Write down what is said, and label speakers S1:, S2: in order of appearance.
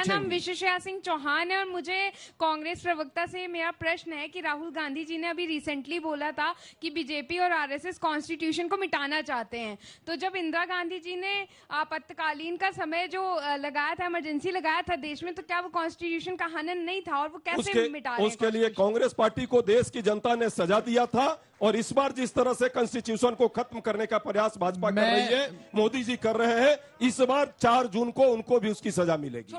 S1: मेरा अच्छा। नाम
S2: विश्वशया सिंह चौहान है और मुझे कांग्रेस प्रवक्ता से मेरा प्रश्न है कि राहुल गांधी जी ने अभी रिसेंटली बोला था कि बीजेपी और आरएसएस कॉन्स्टिट्यूशन को मिटाना चाहते हैं तो जब इंदिरा गांधी जी ने आपातकालीन का समय जो लगाया था इमरजेंसी लगाया था देश में तो क्या वो कॉन्स्टिट्यूशन का हनन नहीं था और वो कैसे मिटा
S3: उसके लिए कांग्रेस पार्टी को देश की जनता ने सजा दिया था और इस बार जिस तरह से कॉन्स्टिट्यूशन को खत्म करने का प्रयास भाजपा कर रही है मोदी जी कर रहे हैं इस बार चार जून को उनको भी उसकी सजा मिलेगी